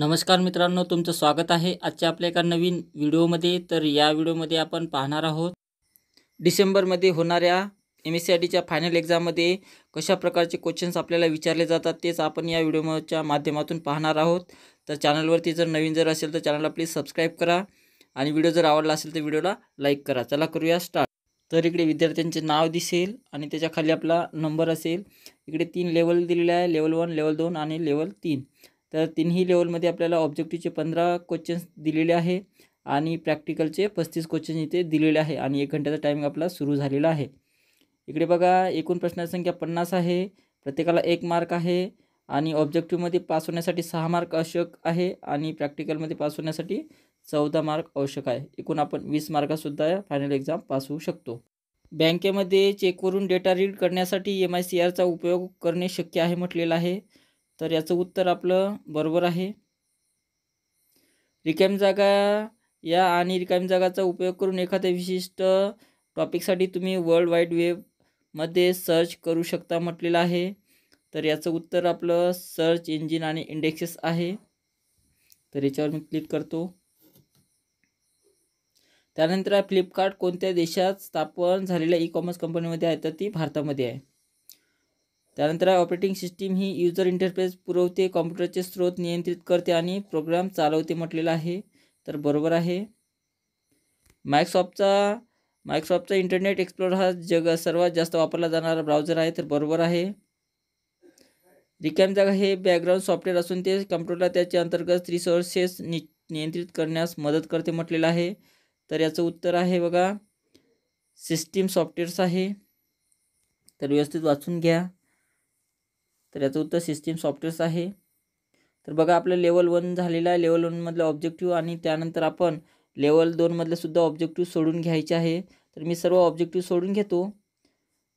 नमस्कार मित्रांनो तुमचं स्वागत आहे आजच्या आपल्या एका नवीन व्हिडिओमध्ये तर या व्हिडिओमध्ये आपण पाहणार आहोत डिसेंबरमध्ये होणाऱ्या एम एस सी आय टीच्या फायनल एक्झाममध्ये कशा प्रकारचे क्वेश्चन्स आपल्याला विचारले जातात तेच आपण या व्हिडिओच्या माध्यमातून पाहणार आहोत तर चॅनलवरती जर नवीन जर असेल तर चॅनलला प्लीज सबस्क्राईब करा आणि व्हिडिओ जर आवडला असेल तर व्हिडिओला लाईक करा चला करूया स्टार्ट तर इकडे विद्यार्थ्यांचे नाव दिसेल आणि त्याच्या खाली आपला नंबर असेल इकडे तीन लेवल दिलेले आहे लेवल वन लेवल दोन आणि लेवल तीन तर तिन्ही लेवलमध्ये आपल्याला ऑब्जेक्टिव्हचे पंधरा क्वेश्चन्स दिलेले आहे आणि प्रॅक्टिकलचे पस्तीस क्वेश्चन इथे दिलेले आहे आणि एक घंट्याचा टायमिंग आपला सुरू झालेला आहे इकडे बघा एकूण प्रश्नाची संख्या पन्नास आहे प्रत्येकाला एक मार्क आहे आणि ऑब्जेक्टिव्हमध्ये पास होण्यासाठी सहा मार्क आवश्यक आहे आणि प्रॅक्टिकलमध्ये पास होण्यासाठी चौदा मार्क आवश्यक आहे एकूण आपण वीस मार्कासुद्धा फायनल एक्झाम पास होऊ शकतो बँकेमध्ये चेकवरून डेटा रीड करण्यासाठी एम आय सी आरचा उपयोग करणे शक्य आहे म्हटलेलं आहे तर याचं उत्तर आपलं बरोबर आहे रिकॅम जागा या आणि रिकॅम जागाचा उपयोग करून एखाद्या विशिष्ट टॉपिकसाठी तुम्ही वर्ल्ड वाईड वेबमध्ये सर्च करू शकता म्हटलेलं आहे तर याचं उत्तर आपलं सर्च इंजिन आणि इंडेक्सेस आहे तर याच्यावर मी क्लिक करतो त्यानंतर फ्लिपकार्ट कोणत्या देशात स्थापन झालेल्या ई कॉमर्स कंपनीमध्ये आहे तर ती भारतामध्ये आहे त्यानंतर ऑपरेटिंग सिस्टीम ही युजर इंटरफेस पुरवते कॉम्प्युटरचे स्रोत नियंत्रित करते आणि प्रोग्राम चालवते म्हटलेलं आहे तर बरोबर आहे मायक्रोसॉफ्टचा मायक्रोसॉफ्टचा इंटरनेट एक्सप्लोर हा जग सर्वात जास्त वापरला जाणारा ब्राउजर आहे तर बरोबर आहे रिकॅम जागा हे बॅकग्राऊंड सॉफ्टवेअर असून ते कम्प्युटरला त्याच्या अंतर्गत रिसोर्सेस नि नियंत्रित करण्यास मदत करते म्हटलेलं आहे तर याचं उत्तर आहे बघा सिस्टीम सॉफ्टवेअर्स आहे तर व्यवस्थित वाचून घ्या तर याचं उत्तर सिस्टीम सॉफ्टवेअर्स आहे तर बघा आपलं लेवल वन झालेलं आहे लेवल वनमधलं ऑब्जेक्टिव्ह आणि त्यानंतर आपण लेवल दोनमधलं सुद्धा ऑब्जेक्टिव्ह सोडून घ्यायचे आहे तर मी सर्व ऑब्जेक्टिव्ह सोडून घेतो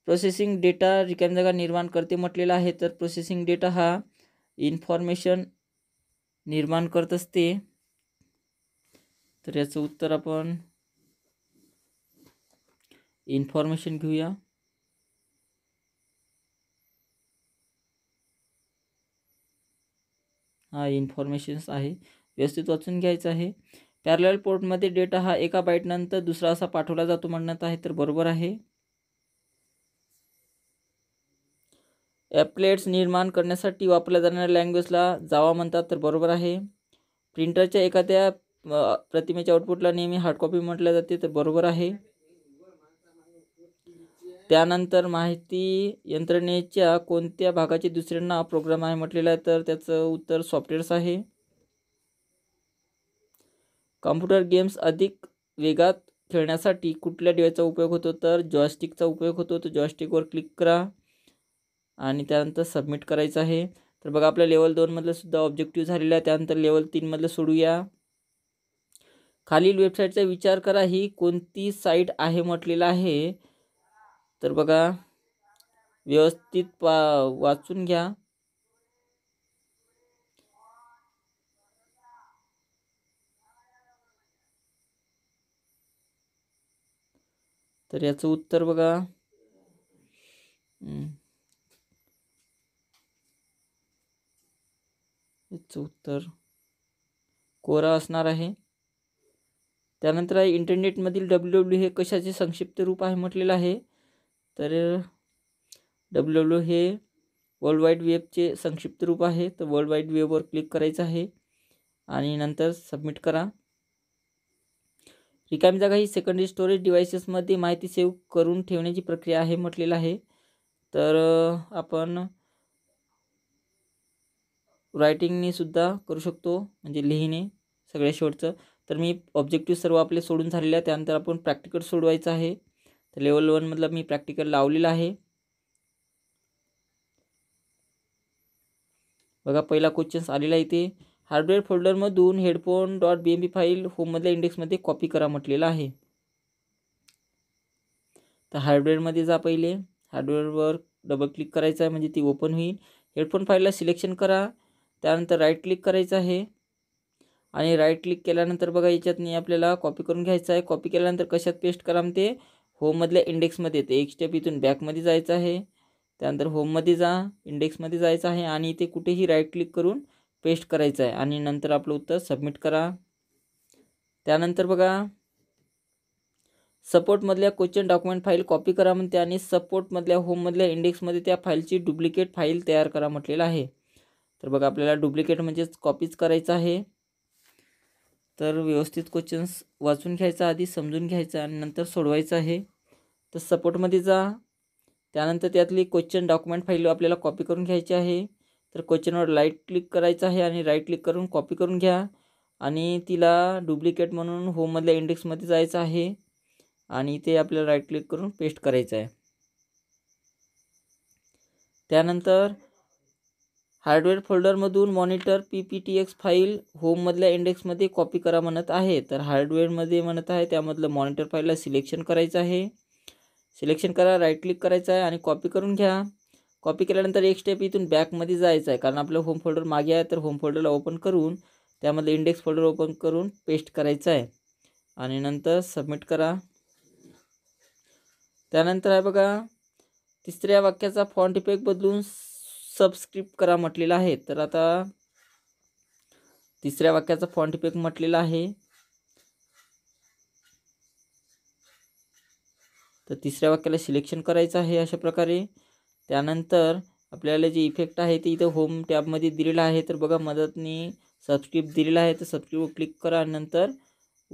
प्रोसेसिंग डेटा रिकाम जागा निर्माण करते म्हटलेला आहे तर प्रोसेसिंग डेटा हा इन्फॉर्मेशन निर्माण करत असते तर याचं उत्तर आपण इन्फॉर्मेशन घेऊया इन्फॉर्मेशन्स आहे व्यवस्थित वाचून घ्यायचं आहे पॅरलल पोर्टमध्ये डेटा हा एका बाईटनंतर दुसरा असा पाठवला जातो म्हणण्यात आहे तर बरोबर आहे ॲपलेट्स निर्माण करण्यासाठी वापरल्या जाणाऱ्या लँग्वेजला जावा म्हणतात तर बरोबर आहे प्रिंटरच्या एखाद्या प्रतिमेच्या आउटपुटला नेहमी हार्डकॉपी म्हटल्या जाते तर बरोबर आहे त्यानंतर माहिती यंत्रणेच्या कोणत्या भागाचे दुसऱ्यांना प्रोग्राम आहे म्हटलेलं आहे तर त्याचं उत्तर सॉफ्टवेअर्स आहे कॉम्प्युटर गेम्स अधिक वेगात खेळण्यासाठी कुठल्या डिवाइसचा उपयोग होतो तर जॉयस्टिकचा उपयोग होतो तर जॉयस्टिकवर क्लिक करा आणि त्यानंतर सबमिट करायचं आहे तर बघा आपल्या लेवल दोनमधलं सुद्धा ऑब्जेक्टिव्ह झालेलं आहे त्यानंतर लेवल तीनमधलं सोडूया खालील वेबसाईटचा विचार करा ही कोणती साईट आहे म्हटलेलं आहे तर बघा व्यवस्थित पा वाचून घ्या तर याचं उत्तर बघा याचं उत्तर कोरा असणार आहे त्यानंतर आहे इंटरनेटमधील डब्ल्यू डब्ल्यू हे कशाचे संक्षिप्त रूप आहे म्हटलेलं आहे तर डब्ल्यू डब्ल्यू हे वर्ल्ड वाईड वेबचे संक्षिप्त रूप आहे तर वर्ल्ड वाईड वेबवर क्लिक करायचं आहे आणि नंतर सबमिट करा रिकामी जागा ही सेकंडरी स्टोरेज डिव्हायसेसमध्ये माहिती सेव्ह करून ठेवण्याची प्रक्रिया आहे म्हटलेलं आहे तर आपण रायटिंगने सुद्धा करू शकतो म्हणजे लिहिणे सगळ्या शेवटचं तर मी ऑब्जेक्टिव्ह सर्व आपले सोडून झालेले आहे त्यानंतर आपण प्रॅक्टिकल सोडवायचं आहे तर लेवल मतलब मी प्रॅक्टिकल लावलेला आहे बघा पहिला क्वेश्चन आलेला इथे हार्डवेअर फोल्डरमधून headphone dot B M B file होममधल्या इंडेक्समध्ये कॉपी करा म्हटलेलं आहे तर मध्ये जा पहिले हार्डवेअरवर डबल क्लिक करायचं आहे म्हणजे ती ओपन होईल हेडफोन फाईलला सिलेक्शन करा त्यानंतर राईट क्लिक करायचं आहे आणि राईट क्लिक केल्यानंतर बघा याच्यातनी आपल्याला कॉपी करून घ्यायचं आहे कॉपी केल्यानंतर कशात पेस्ट करा ते होममधल्या इंडेक्समध्ये ते एक स्टेप इथून बॅकमध्ये जायचं आहे त्यानंतर होममध्ये जा इंडेक्समध्ये जायचं आहे आणि इथे कुठेही राईट क्लिक करून पेस्ट करायचं आहे आणि नंतर आपलं उत्तर सबमिट करा त्यानंतर बघा सपोर्टमधल्या क्वेश्चन डॉक्युमेंट फाईल कॉपी करा म्हणते आणि सपोर्टमधल्या होममधल्या इंडेक्समध्ये त्या फाईलची डुप्लिकेट फाईल तयार करा म्हटलेलं आहे तर बघा आपल्याला डुप्लिकेट म्हणजेच कॉपीच करायचं आहे तर व्यवस्थित क्वेश्चन्स वाचून घ्यायचा आधी समजून घ्यायचा आणि नंतर सोडवायचं आहे तर सपोर्टमध्ये जा त्यानंतर त्यातली क्वेश्चन डॉक्युमेंट फाईल आपल्याला कॉपी करून घ्यायची आहे तर क्वेश्चनवर राईट क्लिक करायचं आहे आणि राईट क्लिक करून कॉपी करून घ्या आणि तिला डुप्लिकेट म्हणून होममधल्या इंडेक्समध्ये जायचं आहे आणि ते आपल्याला राईट क्लिक करून पेस्ट करायचं आहे त्यानंतर हार्डवेअर फोल्डरमधून monitor P P T X file होममधल्या इंडेक्समध्ये कॉपी करा म्हणत आहे तर हार्डवेअरमध्ये म्हणत आहे त्यामधलं मॉनिटर फाईलला सिलेक्शन करायचं आहे सिलेक्शन करा राईट क्लिक करायचं आहे आणि कॉपी करून घ्या कॉपी केल्यानंतर एक स्टेप इथून बॅकमध्ये जायचं आहे कारण आपलं होम फोल्डर मागे आहे तर होम फोल्डरला ओपन करून त्यामधलं इंडेक्स फोल्डर ओपन करून पेस्ट करायचं आहे आणि नंतर सबमिट करा त्यानंतर आहे बघा तिसऱ्या वाक्याचा फॉन्ट इफेक्ट बदलून सबस्क्रिप करा म्हटलेलं आहे तर आता तिसऱ्या वाक्याचा फॉन्ट इफेक्ट म्हटलेला आहे तर तिसऱ्या वाक्याला सिलेक्शन करायचं आहे अशा प्रकारे त्यानंतर आपल्याला जे इफेक्ट आहे ते इथं होम टॅबमध्ये दिलेलं आहे तर बघा मदतनी सबस्क्रिप्ट दिलेला आहे तर सबस्क्रिप्ट क्लिक करा नंतर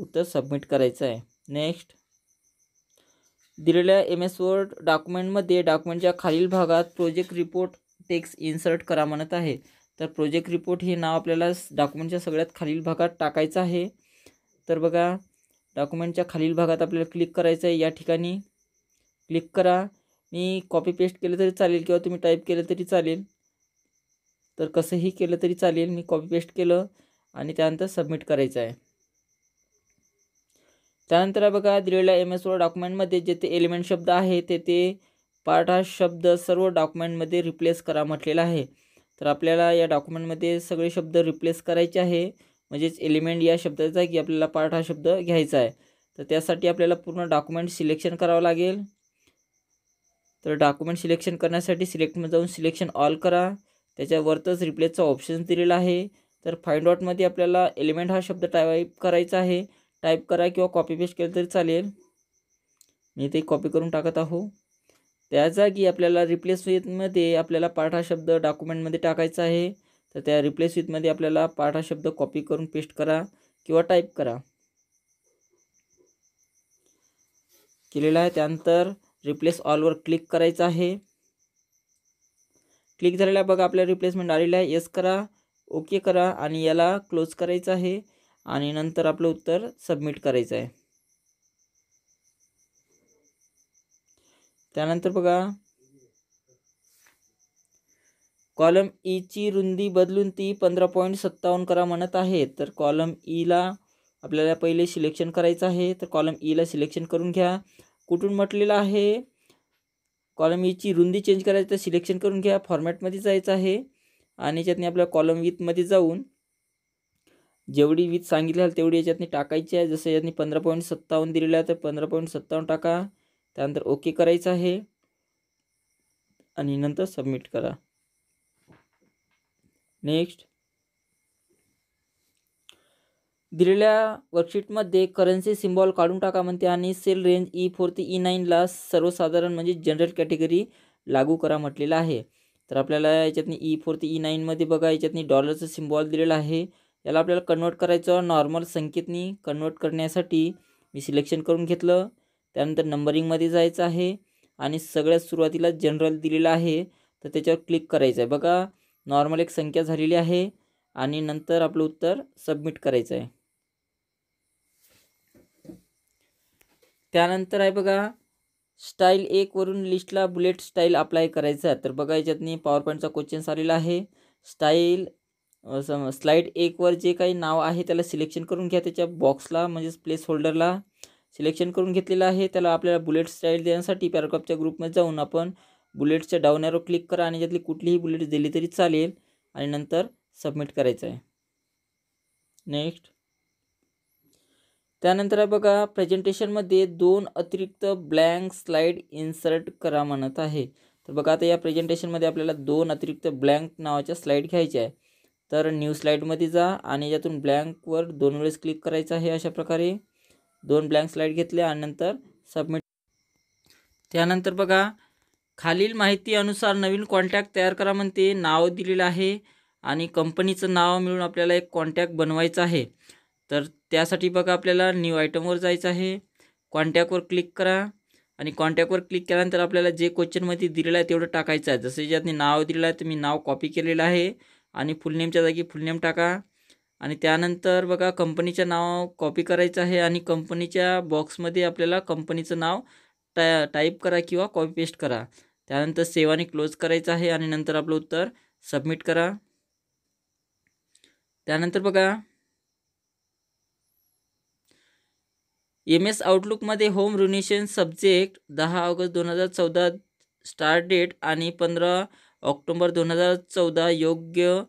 उत्तर सबमिट करायचं आहे नेक्स्ट दिलेल्या एम एस वर्ड डॉक्युमेंटमध्ये डॉक्युमेंटच्या खालील भागात प्रोजेक्ट रिपोर्ट टेक्स्ट इन्सर्ट करा म्हणत आहे तर प्रोजेक्ट रिपोर्ट हे नाव आपल्याला डॉक्युमेंटच्या सगळ्यात खालील भागात टाकायचं आहे तर बघा डॉक्युमेंटच्या खालील भागात आपल्याला क्लिक करायचं आहे या ठिकाणी क्लिक करा मी कॉपी पेस्ट केलं तरी चालेल किंवा तुम्ही टाईप केलं तरी चालेल तर कसंही केलं तरी चालेल मी कॉपी पेस्ट केलं आणि त्यानंतर सबमिट करायचं आहे त्यानंतर बघा दिलेल्या एम एस ओ डॉक्युमेंटमध्ये जे ते एलिमेंट शब्द आहे ते ते पार्ट हा शब्द सर्व डॉक्युमेंटमध्ये रिप्लेस करा म्हटलेला आहे तर आपल्याला या डॉक्युमेंटमध्ये सगळे शब्द रिप्लेस करायचे आहे म्हणजेच एलिमेंट या शब्दाचा की आपल्याला पार्ट हा शब्द घ्यायचा आहे तर त्यासाठी आपल्याला पूर्ण डॉक्युमेंट सिलेक्शन करावं लागेल तर डॉक्युमेंट सिलेक्शन करण्यासाठी सिलेक्टमध्ये जाऊन सिलेक्शन ऑल करा त्याच्यावरतच रिप्लेसचा ऑप्शन दिलेला आहे तर फाइंड आउटमध्ये आपल्याला एलिमेंट हा शब्द टाईप करायचा आहे टाईप करा किंवा कॉपी पेस्ट केलं तरी चालेल मी ते कॉपी करून टाकत आहो त्या जागी आपल्याला रिप्लेस विथमध्ये आपल्याला पाठा शब्द डॉक्युमेंटमध्ये टाकायचा आहे तर त्या रिप्लेस विथमध्ये आपल्याला पाठा शब्द कॉपी करून पेस्ट करा किंवा टाईप करा केलेला आहे त्यानंतर रिप्लेस ऑलवर क्लिक करायचं आहे क्लिक झालेला बघा आपल्या रिप्लेसमेंट आलेलं आहे येस करा ओके करा आणि याला क्लोज करायचं आहे आणि नंतर आपलं उत्तर सबमिट करायचं आहे त्यानंतर बघा कॉलम ईची e रुंदी बदलून ती पंधरा पॉईंट सत्तावन्न करा म्हणत आहे तर कॉलम ईला e आपल्याला पहिले सिलेक्शन करायचं आहे तर कॉलम ईला e सिलेक्शन करून घ्या कुठून म्हटलेलं आहे कॉलम ईची रुंदी चेंज करायची तर सिलेक्शन करून घ्या फॉर्मॅटमध्ये जायचं आहे आणि याच्यातनी आपल्या कॉलम विथमध्ये जाऊन जेवढी वीथ सांगितली तेवढी याच्यातनी टाकायची आहे जसं याच्यातनी पंधरा पॉईंट सत्तावन्न दिलेलं आहे तर पंधरा पॉईंट सत्तावन्न टाका त्यानंतर ओके करायचं आहे आणि नंतर सबमिट करा नेक्स्ट दिलेल्या वर्कशीटमध्ये करन्सी सिम्बॉल काढून टाका म्हणते आणि सेल रेंज ई फोर ते ई e नाईनला सर्वसाधारण म्हणजे जनरल कॅटेगरी लागू करा म्हटलेलं आहे तर आपल्याला याच्यातनी ई e फोर ते ई e नाईनमध्ये बघा याच्यातनी डॉलरचं सिम्बॉल दिलेलं आहे याला आपल्याला कन्वर्ट करायचं नॉर्मल संख्येतनी कन्वर्ट करण्यासाठी मी सिलेक्शन करून घेतलं त्यानंतर नंबरिंगमध्ये जायचं आहे आणि सगळ्यात सुरुवातीला जनरल दिलेला आहे तर त्याच्यावर क्लिक करायचं आहे बघा नॉर्मल एक संख्या झालेली आहे आणि नंतर आपलं उत्तर सबमिट करायचं आहे त्यानंतर आहे बघा स्टाईल एकवरून लिस्टला बुलेट स्टाईल अप्लाय करायचा आहे तर बघा याच्यातनी पॉवर पॉईंटचा क्वेश्चन्स आलेला आहे स्टाईल सम स्लाईड एकवर जे काही नाव आहे त्याला सिलेक्शन करून घ्या त्याच्या बॉक्सला म्हणजेच प्लेस होल्डरला सिलेक्शन करून घेतलेलं आहे त्याला आपल्याला बुलेट स्टाईल देण्यासाठी पॅराग्राफच्या ग्रुपमध्ये जाऊन आपण बुलेट्सच्या डाऊन एरो क्लिक करा आणि ज्यातली कुठलीही बुलेट दिली तरी चालेल आणि नंतर सबमिट करायचं आहे नेक्स्ट त्यानंतर बघा प्रेझेंटेशनमध्ये दोन अतिरिक्त ब्लँक स्लाईड इन्सर्ट करा म्हणत आहे तर बघा आता या प्रेझेंटेशनमध्ये आपल्याला दोन अतिरिक्त ब्लँक नावाच्या स्लाईड घ्यायच्या आहे तर न्यू स्लाईडमध्ये जा आणि यातून ब्लँकवर दोन वेळेस क्लिक करायचं आहे अशा प्रकारे दोन ब्लँक स्लाईट घेतल्या आणि नंतर सबमिट त्यानंतर बघा खालील माहिती अनुसार नवीन कॉन्टॅक्ट तयार करा म्हणते नाव दिलेलं आहे आणि कंपनीचं नाव मिळून आपल्याला एक कॉन्टॅक्ट बनवायचं आहे तर त्यासाठी बघा आपल्याला न्यू आयटमवर जायचं आहे कॉन्टॅक्टवर क्लिक करा आणि कॉन्टॅक्टवर क्लिक केल्यानंतर आपल्याला जे क्वेश्चनमध्ये दिलेलं आहे तेवढं टाकायचं आहे जसं ज्यातनी नाव दिलेलं आहे तर मी नाव कॉपी केलेलं आहे आणि फुलनेमच्या जागी फुलनेम टाका आणि त्यानंतर बघा कंपनीचं नाव कॉपी करायचं आहे आणि कंपनीच्या बॉक्समध्ये आपल्याला कंपनीचं नाव टा टाईप करा किंवा कॉपी पेस्ट करा त्यानंतर सेव्ह आणि क्लोज करायचं आहे आणि नंतर आपलं उत्तर सबमिट करा त्यानंतर बघा एम एस आउटलुकमध्ये होम रुनेशन सब्जेक्ट दहा ऑगस्ट दोन हजार चौदा स्टार्ट डेट आणि पंधरा ऑक्टोबर दोन हजार चौदा योग्य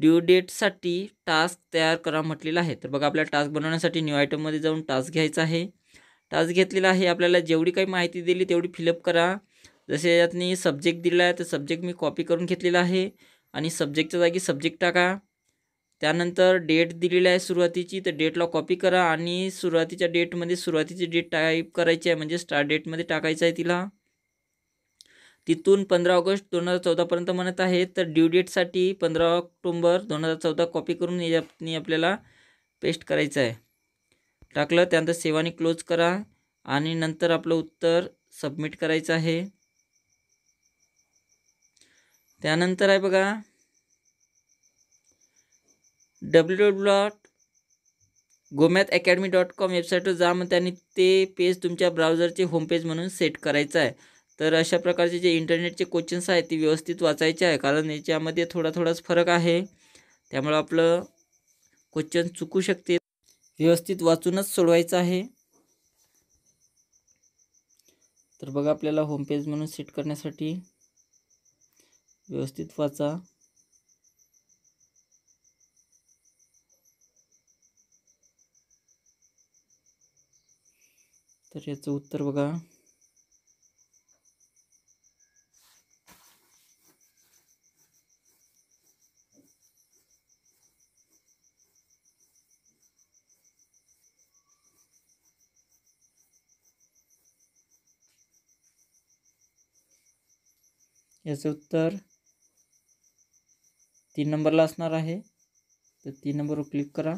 ड्यू डेटसाठी टास्क तयार करा म्हटलेला आहे तर बघा आपल्याला टास्क बनवण्यासाठी न्यू आयटममध्ये जाऊन टास्क घ्यायचा आहे टास्क घेतलेला आहे आपल्याला जेवढी काही माहिती दिली तेवढी फिलअप करा जसे यातनी सब्जेक्ट दिलेला आहे तर सब्जेक्ट मी कॉपी करून घेतलेला आहे आणि सब्जेक्टच्या जागी सब्जेक्ट टाका त्यानंतर डेट दिलेला आहे सुरुवातीची तर डेटला कॉपी करा आणि सुरुवातीच्या डेटमध्ये सुरुवातीची डेट टाईप करायची आहे म्हणजे स्टार्ट डेटमध्ये टाकायचं आहे तिला तिथून पंधरा ऑगस्ट दोन हजार चौदापर्यंत म्हणत आहे तर ड्यू डेटसाठी पंधरा ऑक्टोंबर दोन हजार चौदा कॉपी करून यानी आपल्याला पेस्ट करायचं आहे टाकलं त्यानंतर सेवाने क्लोज करा आणि नंतर आपलं उत्तर सबमिट करायचं आहे त्यानंतर आहे बघा W W dot GoMath academy dot com वेबसाईटवर जा मग त्यांनी ते पेज तुमच्या ब्राउझरचे होम पेज म्हणून सेट करायचं आहे तर अशा प्रकारचे जे इंटरनेटचे क्वेश्चन्स आहेत ते व्यवस्थित वाचायचे आहे कारण याच्यामध्ये थोडा थोडाच फरक आहे त्यामुळं आपलं क्वेश्चन चुकू शकते व्यवस्थित वाचूनच सोडवायचं आहे तर बघा आपल्याला होम पेज म्हणून सेट करण्यासाठी व्यवस्थित वाचा तर याचं उत्तर बघा याचं उत्तर तीन नंबरला असणार आहे तर तीन नंबरवर क्लिक करा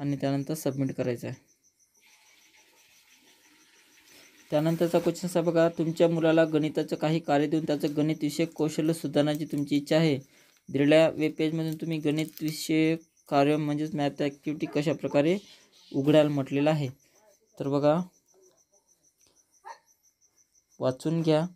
आणि त्यानंतर सबमिट करायचं आहे त्यानंतरचा क्वेश्चन असा बघा तुमच्या मुलाला गणिताचं काही कार्य देऊन त्याचं गणित विषयक कौशल्य सुधारण्याची तुमची इच्छा आहे दिलेल्या वेबपेजमधून तुम्ही गणित विषयक कार्य म्हणजेच मॅथ ॲक्टिव्हिटी कशाप्रकारे उघडाल म्हटलेलं आहे तर बघा वाचून घ्या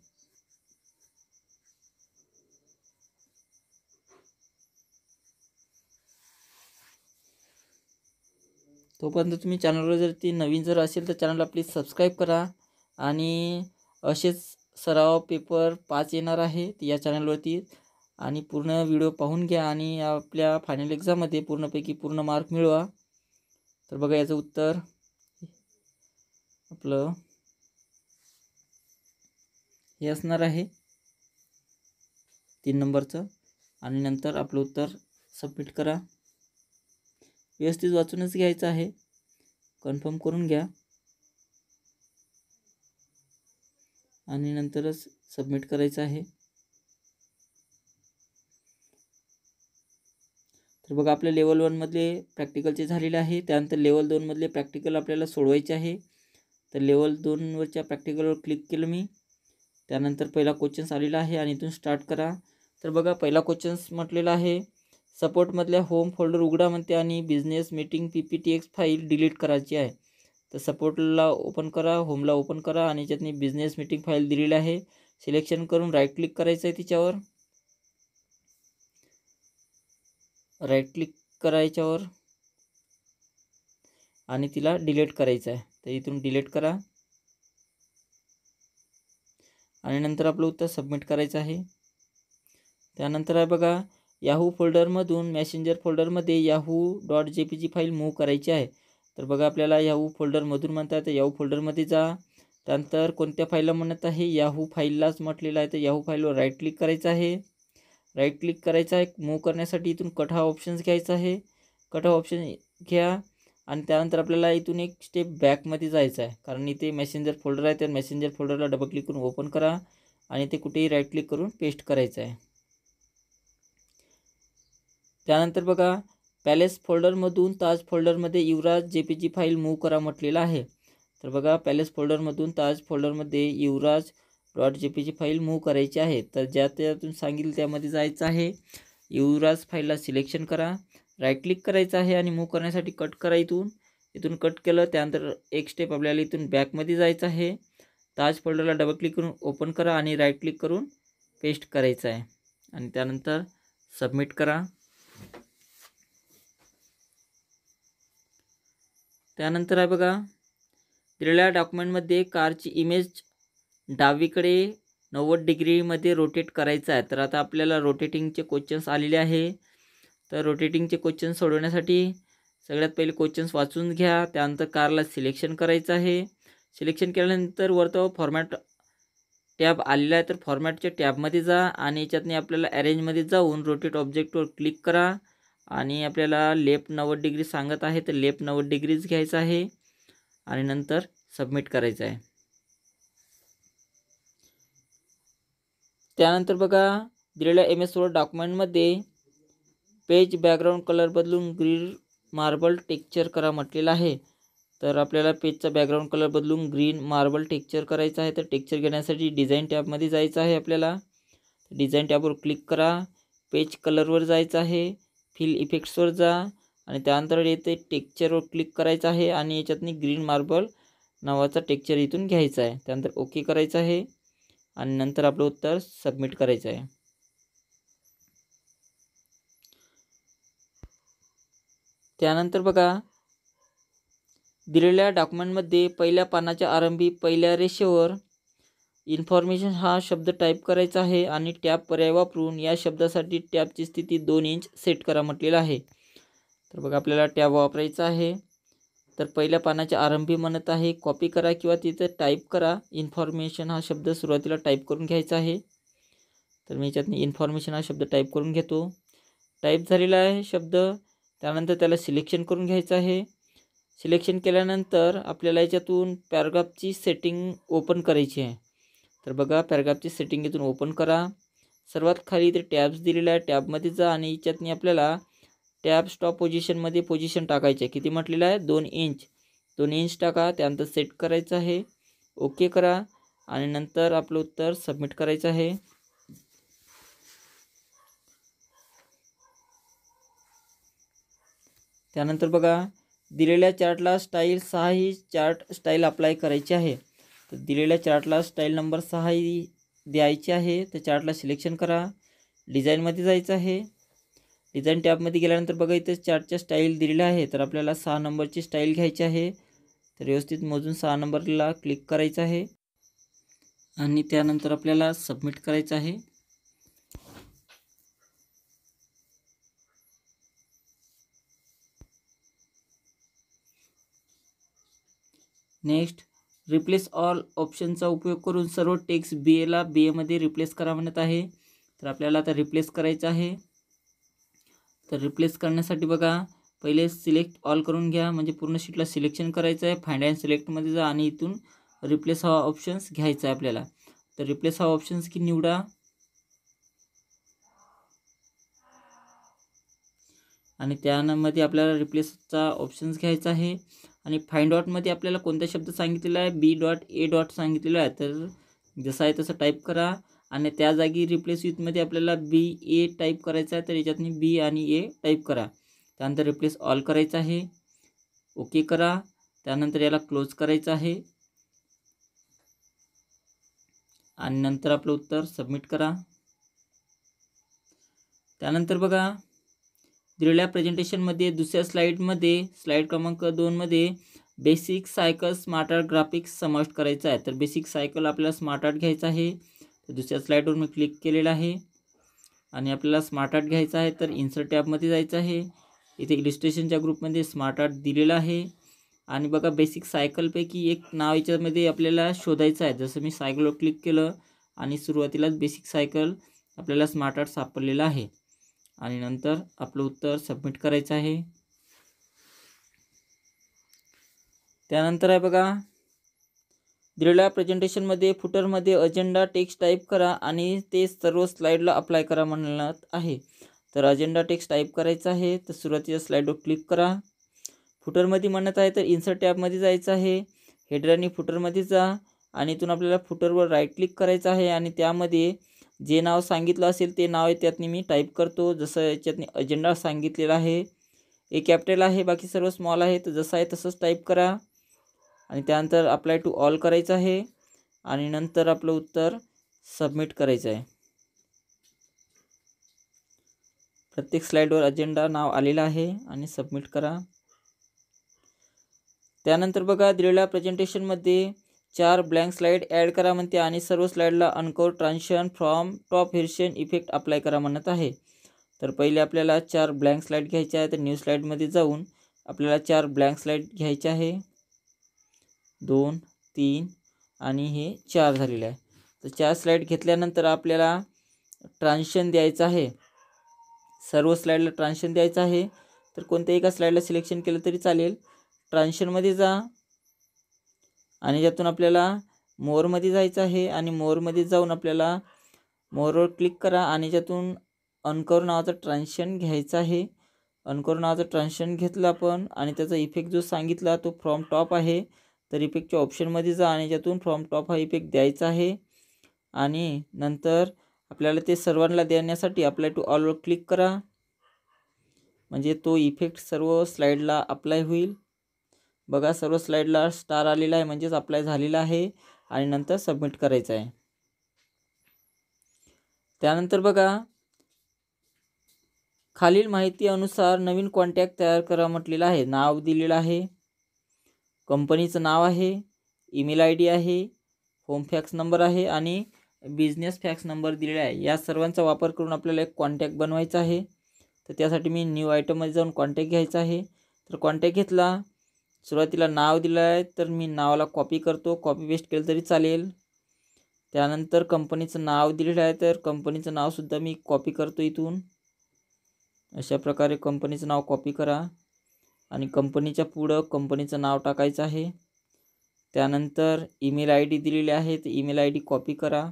तोपर्यंत तुम्ही चॅनलवर जर ती नवीन जर असेल तर चॅनलला प्लीज सबस्क्राईब करा आणि असेच सराव पेपर पाच येणार आहे या चॅनलवरती आणि पूर्ण व्हिडिओ पाहून घ्या आणि आपल्या फायनल एक्झाममध्ये पूर्णपैकी पूर्ण मार्क मिळवा तर बघा याचं उत्तर आपलं हे असणार आहे तीन नंबरचं आणि नंतर आपलं उत्तर सबमिट करा व्यवस्थित वाचूनच घ्यायचं आहे कन्फर्म करून घ्या आणि नंतरच सबमिट करायचं आहे तर बघा आपल्या लेवल वनमधले प्रॅक्टिकलचे झालेले आहे त्यानंतर लेवल दोनमधले प्रॅक्टिकल आपल्याला सोडवायचे आहे तर लेवल दोनवरच्या प्रॅक्टिकलवर क्लिक केलं मी त्यानंतर पहिला क्वेश्चन्स आलेला आहे आणि इथून स्टार्ट करा तर बघा पहिला क्वेश्चन्स म्हटलेला आहे सपोर्टमधल्या होम फोल्डर उघडा म्हणते आणि business meeting P P T X file delete करायची आहे तर सपोर्टला ओपन करा होमला ओपन करा आणि ज्यातनी बिझनेस मीटिंग फाईल दिलेली आहे सिलेक्शन करून राईट क्लिक करायचं आहे तिच्यावर राईट क्लिक करायच्यावर आणि तिला डिलीट करायचं आहे तर इथून डिलीट करा आणि नंतर आपलं उत्तर सबमिट करायचं आहे त्यानंतर आहे बघा याहू फोल्डरमधून मॅसेंजर फोल्डरमध्ये Yahoo dot J P G file move करायची आहे तर बघा आपल्याला याहू फोल्डरमधून म्हणतात याहू फोल्डरमध्ये जा त्यानंतर कोणत्या फाईलला म्हणत आहे याहू फाईललाच म्हटलेलं आहे तर याहू फाईलवर राईट क्लिक करायचं आहे राईट क्लिक करायचं आहे मूव्ह करण्यासाठी इथून कट हा ऑप्शन्स घ्यायचा आहे कट हा ऑप्शन घ्या आणि त्यानंतर आपल्याला इथून एक स्टेप बॅकमध्ये जायचं आहे कारण इथे मेसेंजर फोल्डर आहे तर मेसेंजर फोल्डरला डबल क्लिक करून ओपन करा आणि ते कुठेही राईट क्लिक करून पेस्ट करायचं आहे त्यानंतर बघा पॅलेस फोल्डरमधून ताज फोल्डरमध्ये युवराज जे पी जी फाईल मूव्ह करा म्हटलेलं आहे तर बघा पॅलेस फोल्डरमधून ताज फोल्डरमध्ये Yuvraj dot J P G file move करायची आहे तर ज्या त्यातून सांगितलं त्यामध्ये जायचं आहे युवराज फाईलला सिलेक्शन करा राईट क्लिक करायचं आहे आणि मूव्ह करण्यासाठी कट करा इथून इथून कट केलं त्यानंतर एक स्टेप आपल्याला इथून बॅकमध्ये जायचं आहे ताज फोल्डरला डबल क्लिक करून ओपन करा आणि राईट क्लिक करून पेस्ट करायचं आहे आणि त्यानंतर सबमिट करा त्यानंतर आहे बघा दिलेल्या डॉक्युमेंटमध्ये कारची इमेज डावीकडे नव्वद डिग्रीमध्ये रोटेट करायचं आहे तर आता आपल्याला रोटेटिंगचे क्वेश्चन्स आलेले आहे तर रोटेटिंगचे क्वेश्चन सोडवण्यासाठी सगळ्यात पहिले क्वेश्चन्स वाचून घ्या त्यानंतर कारला सिलेक्शन करायचं आहे सिलेक्शन केल्यानंतर तो फॉर्मॅट टॅब आलेला आहे तर फॉर्मॅटच्या टॅबमध्ये जा आणि याच्यातने आपल्याला अरेंजमध्ये जाऊन रोटेट ऑब्जेक्टवर क्लिक करा आणि आपल्याला लेफ्ट नव्वद डिग्री सांगत आहे तर लेफ्ट नव्वद डिग्रीच घ्यायचं आहे आणि नंतर सबमिट करायचं आहे त्यानंतर बघा दिलेल्या एम एस वर्ड डॉक्युमेंटमध्ये पेज बॅकग्राऊंड कलर बदलून ग्रीन मार्बल टेक्चर करा म्हटलेलं आहे तर आपल्याला पेजचा बॅकग्राऊंड कलर बदलून ग्रीन मार्बल टेक्चर करायचं आहे तर टेक्चर घेण्यासाठी डिझाईन टॅबमध्ये जायचं आहे आपल्याला डिझाईन टॅबवर क्लिक करा पेज कलरवर जायचं आहे फिल इफेक्ट्सवर जा आणि त्यानंतर येथे टेक्चरवर क्लिक करायचं आहे आणि याच्यातनी ग्रीन मार्बल नावाचा टेक्चर इथून घ्यायचा आहे त्यानंतर ओके करायचं आहे आणि नंतर आपलं उत्तर सबमिट करायचं आहे त्यानंतर बघा दिलेल्या डॉक्युमेंटमध्ये पहिल्या पानाच्या आरंभी पहिल्या रेषेवर इन्फॉर्मेशन हा शब्द टाईप करायचा आहे आणि टॅब पर्याय वापरून या शब्दासाठी टॅबची स्थिती दोन इंच सेट करा म्हटलेला आहे तर बघा आपल्याला टॅब वापरायचा आहे तर पहिल्या पानाच्या आरंभी म्हणत आहे कॉपी करा किंवा तिथं टाईप करा इन्फॉर्मेशन हा शब्द सुरुवातीला टाईप करून घ्यायचा आहे तर मी याच्यातनं इन्फॉर्मेशन हा शब्द टाईप करून घेतो टाईप झालेला आहे शब्द त्यानंतर त्याला सिलेक्शन करून घ्यायचा आहे सिलेक्शन केल्यानंतर आपल्याला याच्यातून पॅराग्राफची सेटिंग ओपन करायची आहे तर बघा पॅरग्राफची सेटिंग इथून ओपन करा सर्वात खाली इथे टॅब्स दिलेला आहे टॅबमध्ये जा आणि याच्यातनी आपल्याला टॅब स्टॉप पोझिशनमध्ये पोझिशन टाकायचे किती म्हटलेलं आहे दोन इंच दोन इंच टाका त्यानंतर सेट करायचं आहे ओके करा आणि नंतर आपलं उत्तर सबमिट करायचं आहे त्यानंतर बघा दिलेल्या चार्टला स्टाईल सहा ही चार्ट स्टाईल अप्लाय करायची आहे तो दिल्ली चार्टला स्टाइल नंबर सहा ही द्यायची है तो चार्टला सिलेक्शन करा डिजाइन मधे जाए डिजाइन टैप मे गन इथे चार्टच्या स्टाईल दिलेल्या आहे तर आपल्याला सहा नंबर की स्टाइल आहे व्यवस्थित मोजून सहा नंबर क्लिक कराएं आहे त्यानंतर आपल्याला सबमिट करायचं आहे नेक्स्ट रिप्लेस ऑल ऑप्शनचा उपयोग करून सर्व टेक्स बी एला बी एमध्ये रिप्लेस करा म्हणत आहे तर आपल्याला आता रिप्लेस करायचं आहे तर रिप्लेस करण्यासाठी बघा पहिले सिलेक्ट ऑल करून घ्या म्हणजे पूर्ण शीटला सिलेक्शन करायचं आहे फाईंड अँड सिलेक्टमध्ये जा आणि इथून रिप्लेस हा ऑप्शन्स घ्यायचा आहे आपल्याला तर रिप्लेस हा ऑप्शन्स की निवडा आणि त्यामध्ये आपल्याला रिप्लेसचा ऑप्शन्स घ्यायचा आहे आणि फाईंड मध्ये आपल्याला कोणता शब्द सांगितलेला आहे बी डॉट ए डॉट सांगितलेला आहे तर जसं आहे तसं टाईप करा आणि त्या जागी रिप्लेस यूथमध्ये आपल्याला बी ए टाईप करायचं आहे तर याच्यातनी बी आणि ए टाईप करा त्यानंतर रिप्लेस ऑल करायचं आहे ओके करा त्यानंतर याला क्लोज करायचं आहे आणि नंतर आपलं उत्तर सबमिट करा त्यानंतर बघा दिलेल्या प्रेझेंटेशनमध्ये दुसऱ्या स्लाईडमध्ये स्लाईड क्रमांक दोनमध्ये basic cycle smart art graphics समाविष्ट करायचा आहे तर बेसिक सायकल आपल्याला स्मार्ट आर्ट घ्यायचा आहे तर दुसऱ्या स्लाईडवर मी क्लिक केलेलं आहे आणि आपल्याला स्मार्ट आर्ट घ्यायचा आहे तर इन्सर्ट टॅबमध्ये जायचं आहे इथे इलिस्ट्रेशनच्या ग्रुपमध्ये स्मार्ट आर्ट दिलेलं आहे आणि बघा बेसिक सायकलपैकी एक नाव याच्यामध्ये आपल्याला शोधायचं आहे जसं मी सायकलवर क्लिक केलं आणि सुरुवातीलाच बेसिक सायकल आपल्याला स्मार्ट आर्ट सापडलेलं आहे आणि नंतर आपलं उत्तर सबमिट करायचं आहे त्यानंतर आहे बघा दिलेल्या प्रेझेंटेशनमध्ये फुटरमध्ये अजेंडा टेक्स्ट टाईप करा आणि ते सर्व स्लाईडला अप्लाय करा म्हणत आहे तर अजेंडा टेक्स्ट टाईप करायचा आहे तर सुरुवातीच्या स्लाईडवर क्लिक करा फुटरमध्ये म्हणत आहे तर इन्सर्ट टॅबमध्ये जायचं आहे हेडर आणि फुटरमध्ये जा आणि इथून आपल्याला फुटरवर राईट क्लिक करायचं आहे आणि त्यामध्ये जे नाव सांगितलं असेल ते नाव आहे त्यातनी मी टाईप करतो जसं याच्यातनी अजेंडा सांगितलेला आहे ए कॅपिटल आहे बाकी सर्व स्मॉल आहे तर जसं आहे तसंच टाईप करा आणि त्यानंतर अप्लाय टू ऑल करायचं आहे आणि नंतर आपलं उत्तर सबमिट करायचं आहे प्रत्येक स्लाईडवर अजेंडा नाव आलेलं आहे आणि सबमिट करा त्यानंतर बघा दिलेल्या प्रेझेंटेशनमध्ये चार ब्लँक स्लाईड ॲड करा म्हणते आणि सर्व स्लाईडला uncover transition from top direction effect apply करा म्हणत आहे तर पहिले आपल्याला चार ब्लँक स्लाईड घ्यायचे आहे तर न्यू स्लाईडमध्ये जाऊन आपल्याला चार ब्लँक स्लाईड घ्यायचे आहे दोन तीन आणि हे चार झालेले आहे तर चार स्लाईड घेतल्यानंतर आपल्याला ट्रान्शन द्यायचं आहे सर्व स्लाईडला ट्रान्शन द्यायचं आहे तर कोणत्याही एका स्लाईडला सिलेक्शन केलं तरी चालेल ट्रान्शनमध्ये जा आणि ज्यातून आपल्याला मोरमध्ये जायचं आहे आणि मोरमध्ये जाऊन आपल्याला मोरवर क्लिक करा आणि ज्यातून अनकोर नावाचं ट्रान्शन घ्यायचं आहे अनकोर नावाचं ट्रान्शन घेतलं आपण आणि त्याचा इफेक्ट जो सांगितला तो फ्रॉम टॉप आहे तर इफेक्टच्या ऑप्शनमध्ये जा आणि ज्यातून फ्रॉम टॉप हा इफेक्ट द्यायचा आहे आणि नंतर आपल्याला ते सर्वांना देण्यासाठी अप्लाय टू ऑलवर क्लिक करा म्हणजे तो इफेक्ट सर्व स्लाईडला अप्लाय होईल बघा सर्व स्लाईडला स्टार आलेला आहे म्हणजेच अप्लाय झालेला आहे आणि नंतर सबमिट करायचं आहे त्यानंतर बघा खालील माहिती अनुसार नवीन कॉन्टॅक्ट तयार करा म्हटलेलं आहे नाव दिलेलं आहे कंपनीचं नाव आहे ईमेल आय डी आहे होम फॅक्स नंबर आहे आणि बिझनेस फॅक्स नंबर दिलेला आहे या सर्वांचा वापर करून आपल्याला एक कॉन्टॅक्ट बनवायचा आहे तर त्यासाठी मी न्यू आयटममध्ये जाऊन कॉन्टॅक्ट घ्यायचा आहे तर कॉन्टॅक्ट घेतला सुरुवातीला नाव दिलं आहे तर मी नावाला कॉपी करतो कॉपी पेस्ट केलं तरी चालेल त्यानंतर कंपनीचं नाव दिलेलं आहे तर कंपनीचं नावसुद्धा मी कॉपी करतो इथून अशा प्रकारे कंपनीचं नाव कॉपी करा आणि कंपनीच्या पुढं कंपनीचं नाव टाकायचं आहे त्यानंतर ईमेल आय डी दिलेली आहे तर ईमेल आय डी कॉपी करा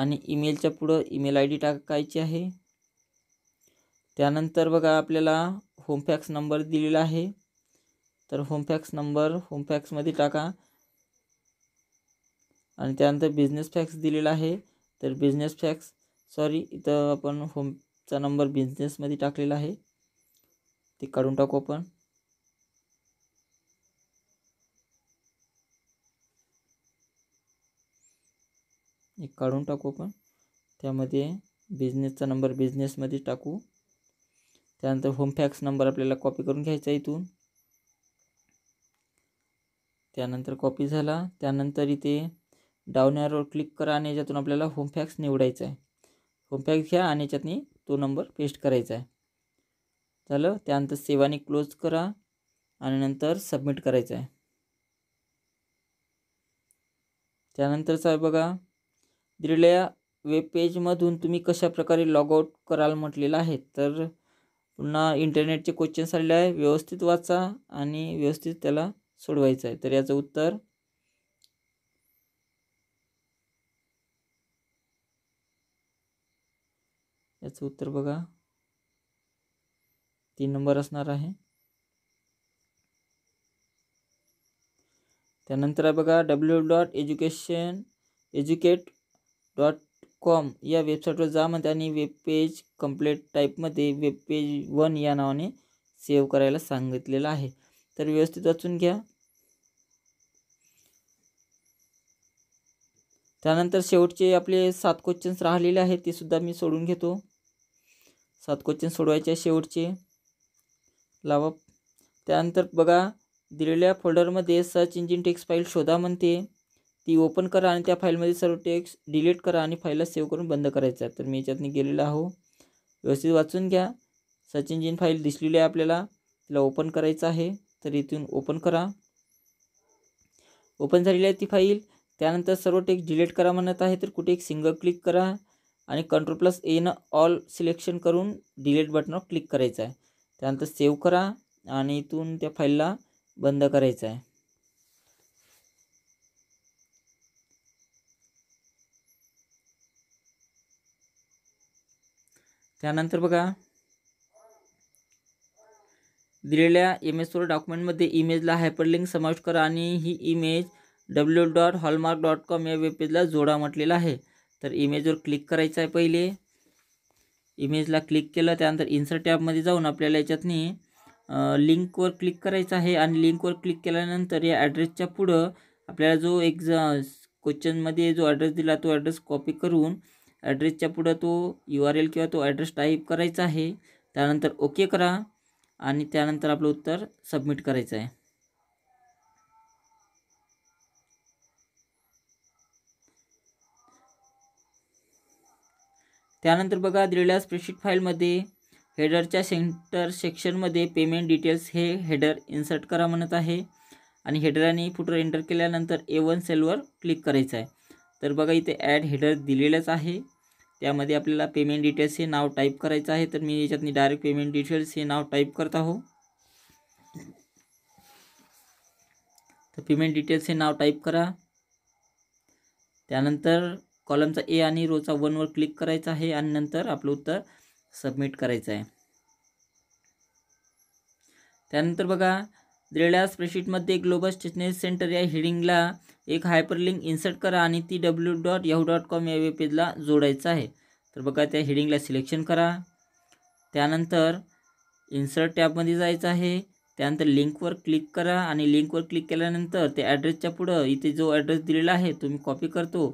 आणि ईमेलच्या पुढं ईमेल आय डी टाकायची आहे त्यानंतर बघा आपल्याला होमफॅक्स नंबर दिलेला आहे तर होमफॅक्स नंबर होमफॅक्समध्ये टाका आणि त्यानंतर बिझनेस फॅक्स दिलेला आहे तर बिझनेस फॅक्स सॉरी इथं आपण होमचा नंबर बिझनेसमध्ये टाकलेला आहे ते काढून टाकू आपण एक काढून टाकू आपण त्यामध्ये बिझनेसचा नंबर बिझनेसमध्ये टाकू त्यानंतर होम फॅक्स नंबर आपल्याला कॉपी करून घ्यायचा इथून त्यानंतर कॉपी झाला त्यानंतर इथे डाऊन ॲरोवर क्लिक करा आणि याच्यातून आपल्याला होमफॅक्स निवडायचा आहे होमफॅक्स घ्या आणि याच्यातनी तो नंबर पेस्ट करायचा आहे झालं त्यानंतर सेवाने क्लोज करा आणि नंतर सबमिट करायचं आहे त्यानंतर साहेब बघा दिलेल्या वेब पेजमधून तुम्ही कशाप्रकारे लॉग आऊट कराल म्हटलेलं आहे तर पुन्हा इंटरनेटचे क्वेश्चन्स आलेले आहे व्यवस्थित वाचा आणि व्यवस्थित त्याला सोडवायचं आहे तर याचं उत्तर याचं उत्तर बघा तीन नंबर असणार आहे त्यानंतर बघा W dot education educate dot com या वेबसाईटवर जा म्हणते आणि वेब पेज कम्प्लेट टाईपमध्ये वेब पेज वन या नावाने सेव्ह करायला सांगितलेलं आहे तर व्यवस्थित वाचून घ्या त्यानंतर शेवटचे आपले सात क्वेश्चन्स राहिलेले आहेत ते सुद्धा मी सोडून घेतो सात क्वेश्चन सोडवायचे शेवटचे लावा त्यानंतर बघा दिलेल्या फोल्डरमध्ये सर्च इंजिन टेक्स्ट फाईल शोधा म्हणते ती ओपन करा आणि त्या फाईलमध्ये सर्व टेक्स्ट डिलीट करा आणि फाईलला सेव्ह करून बंद करायचा तर मी याच्यातने गेलेला आहो व्यवस्थित वाचून घ्या सर्च इंजिन फाईल दिसलेली आहे आपल्याला तिला ओपन करायचं आहे तर इथून ओपन करा ओपन झालेली आहे ती फाईल त्यानंतर सर्व टेक्स्ट डिलीट करा म्हणत आहे तर कुठे एक सिंगल क्लिक करा आणि कंट्रोल प्लस एनं ऑल सिलेक्शन करून डिलीट बटनवर क्लिक करायचं आहे त्यानंतर सेव्ह करा आणि इथून त्या फाईलला बंद करायचं आहे त्यानंतर बघा दिलेल्या एम एसवर डॉक्युमेंटमध्ये इमेजला हायपरलिंक समाविष्ट करा आणि ही image W dot Hallmark dot com या वेबपेजला जोडा म्हटलेला आहे तर इमेजवर क्लिक करायचं आहे पहिले इमेजला क्लिक केलं त्यानंतर इन्सर्ट टॅबमध्ये जाऊन आपल्याला याच्यातनी लिंकवर क्लिक करायचं आहे आणि लिंकवर क्लिक केल्यानंतर या ॲड्रेसच्या पुढं आपल्याला जो एक क्वेश्चनमध्ये जो ॲड्रेस दिला तो ॲड्रेस कॉपी करून ॲड्रेसच्या पुढं तो यू आर एल किंवा तो ॲड्रेस टाईप करायचा आहे त्यानंतर ओके करा आणि त्यानंतर आपलं उत्तर सबमिट करायचं आहे त्यानंतर बघा दिलेल्या स्प्रेडशीट फाईलमध्ये हेडरच्या सेंटर सेक्शनमध्ये पेमेंट डिटेल्स हे हेडर इन्सर्ट करा म्हणत आहे आणि हेडर आणि फुटर एंटर केल्यानंतर ए वन सेलवर क्लिक करायचं आहे तर बघा इथे ॲड हेडर दिलेलंच आहे त्यामध्ये आपल्याला पेमेंट डिटेल्स हे नाव टाईप करायचं आहे तर मी याच्यातनी डायरेक्ट पेमेंट डिटेल्स हे नाव टाईप करत आहो तर पेमेंट डिटेल्स हे नाव टाईप करा त्यानंतर कॉलमचा ए आणि रोचा वनवर क्लिक करायचा आहे आणि नंतर आपलं उत्तर सबमिट करायचं आहे त्यानंतर बघा दिलेल्या स्प्रेडशीटमध्ये ग्लोबल स्टेशनरी सेंटर या हेडिंगला एक हायपरलिंक इन्सर्ट करा आणि ती W dot Yahoo dot com या वेबपेजला जोडायचं आहे तर बघा त्या हेडिंगला सिलेक्शन करा त्यानंतर इन्सर्ट टॅबमध्ये जायचं आहे त्यानंतर लिंकवर क्लिक करा आणि लिंकवर क्लिक केल्यानंतर त्या ॲड्रेसच्या पुढं इथे जो ॲड्रेस दिलेला आहे तो मी कॉपी करतो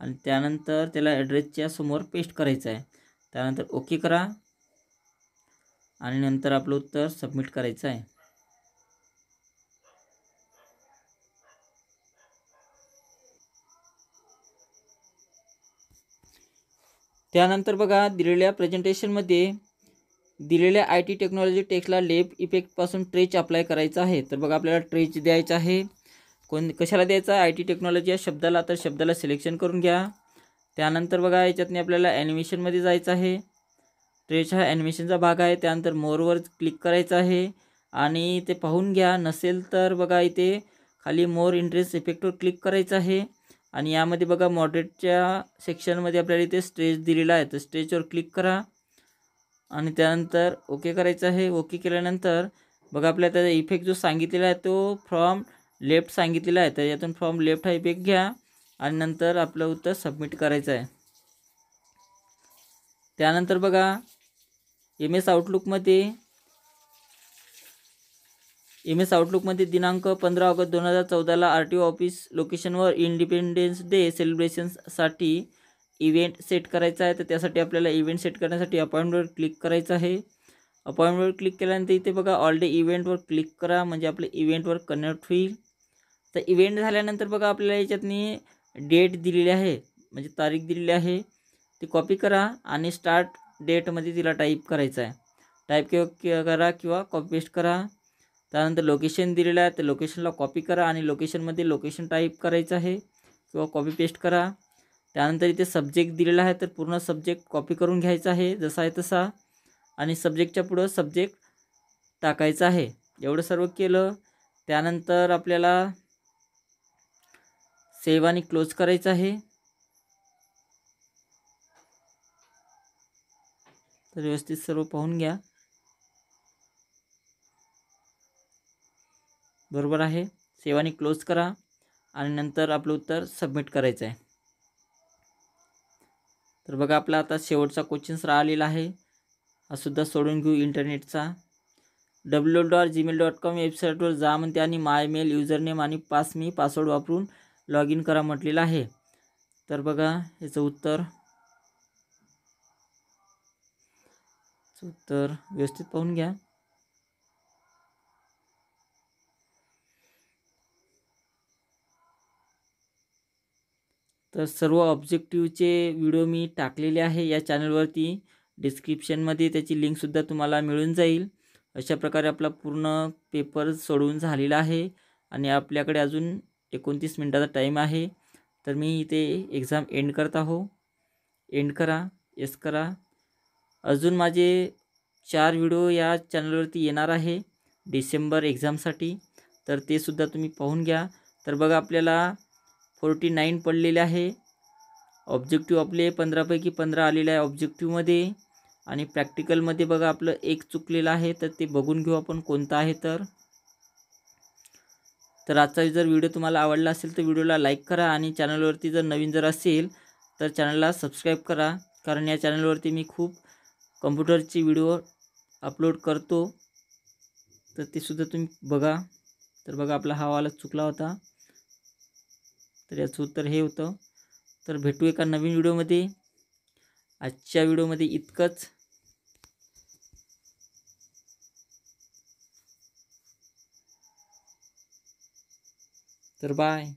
आणि त्यानंतर त्याला ॲड्रेसच्या समोर पेस्ट करायचं आहे त्यानंतर ओके करा आणि नंतर आपलं उत्तर सबमिट करायचं आहे त्यानंतर बघा दिलेल्या प्रेझेंटेशनमध्ये दिलेल्या आय टी टेक्नॉलॉजी टेक्स्टला लेप इफेक्टपासून ट्रेच अप्लाय करायचा आहे तर बघा आपल्याला ट्रेच द्यायचा आहे कोण कशाला द्यायचा आय टी टेक्नॉलॉजी या शब्दाला तर शब्दाला सिलेक्शन करून घ्या त्यानंतर बघा याच्यातने आपल्याला ॲनिमेशनमध्ये जायचं आहे ट्रेच हा ॲनिमेशनचा भाग आहे त्यानंतर मोरवर क्लिक करायचं आहे आणि ते पाहून घ्या नसेल तर बघा इथे खाली मोर इंटरेस्ट इफेक्टवर क्लिक करायचं आहे आणि यामध्ये बघा मॉडरेटच्या सेक्शनमध्ये आपल्याला इथे स्ट्रेच दिलेला आहे तर स्ट्रेचवर क्लिक करा आणि त्यानंतर ओके करायचं आहे ओके केल्यानंतर बघा आपल्याला त्याचा इफेक्ट जो सांगितलेला आहे तो फ्रॉम लेफ्ट सांगितलेलं आहे त्याच्यातून फॉर्म लेफ्ट हाईप एक घ्या आणि नंतर आपलं उत्तर सबमिट करायचं आहे त्यानंतर बघा एम एस आउटलुकमध्ये एम एस आउटलुकमध्ये दिनांक पंधरा ऑगस्ट दोन हजार चौदाला आर टी ओ ऑफिस लोकेशनवर इंडिपेंडन्स डे सेलिब्रेशनसाठी इव्हेंट सेट करायचा आहे तर त्यासाठी आपल्याला इव्हेंट सेट करण्यासाठी अपॉइंटमेंटवर क्लिक करायचं आहे अपॉइंटमेंटवर क्लिक केल्यानंतर इथे बघा ऑल डे इव्हेंटवर क्लिक करा म्हणजे आपले इव्हेंटवर कनेक्ट होईल तर इव्हेंट झाल्यानंतर बघा आपल्याला याच्यातनी डेट दिलेली आहे म्हणजे तारीख दिलेली आहे ती कॉपी करा आणि स्टार्ट डेटमध्ये तिला टाईप करायचं आहे टाईप किंवा करा किंवा कॉपी पेस्ट करा त्यानंतर लोकेशन दिलेलं आहे तर लोकेशनला कॉपी करा आणि लोकेशनमध्ये लोकेशन टाईप करायचं आहे किंवा कॉपी पेस्ट करा त्यानंतर इथे सब्जेक्ट दिलेला आहे तर पूर्ण सब्जेक्ट कॉपी करून घ्यायचा आहे जसा आहे तसा आणि सब्जेक्टच्या पुढं सब्जेक्ट टाकायचा आहे एवढं सर्व केलं त्यानंतर आपल्याला सेवानी क्लोज करायचं आहे तर व्यवस्थित सर्व पाहून घ्या बरोबर आहे सेवाने क्लोज करा आणि नंतर आपलं उत्तर सबमिट करायचं आहे तर बघा आपला आता शेवटचा क्वेश्चन्स राहिलेला आहे हा सुद्धा सोडून घेऊ इंटरनेटचा W dot Gmail dot com वेबसाईटवर जा म्हणते आणि माय मेल युजरनेम आणि पास मी पासवर्ड वापरून लॉग इन करा म्हटलेलं आहे तर बघा याचं उत्तर उत्तर व्यवस्थित पाहून घ्या तर सर्व ऑब्जेक्टिव्हचे व्हिडिओ मी टाकलेले आहे या चॅनलवरती डिस्क्रिप्शनमध्ये त्याची लिंकसुद्धा तुम्हाला मिळून जाईल अशा प्रकारे आपला पूर्ण पेपर सोडून झालेला आहे आणि आपल्याकडे अजून एकोणतीस मिनटाचा टाईम आहे तर मी इथे एक्झाम एंड करत आहो एंड करा येस करा अजून माझे चार व्हिडिओ या चॅनलवरती येणार आहे डिसेंबर एक्झामसाठी तर ते सुद्धा तुम्ही पाहून घ्या तर बघा आपल्याला फोर्टी नाईन पडलेले आहे ऑब्जेक्टिव्ह आपले पंधरापैकी पंधरा आलेले आहे ऑब्जेक्टिव्हमध्ये आणि प्रॅक्टिकलमध्ये बघा आपलं एक चुकलेलं आहे तर ते बघून घेऊ आपण कोणतं आहे तर तर आजचा जर व्हिडिओ तुम्हाला आवडला असेल तर व्हिडिओला लाईक करा आणि चॅनलवरती जर नवीन जर असेल तर चॅनलला सबस्क्राईब करा कारण या चॅनलवरती मी खूप कम्प्युटरची व्हिडिओ अपलोड करतो तर ते सुद्धा तुम्ही बघा तर बघा आपला हा वाला चुकला होता तर याचं उत्तर हे होतं तर भेटू एका नवीन व्हिडिओमध्ये आजच्या व्हिडिओमध्ये इतकंच Thereby.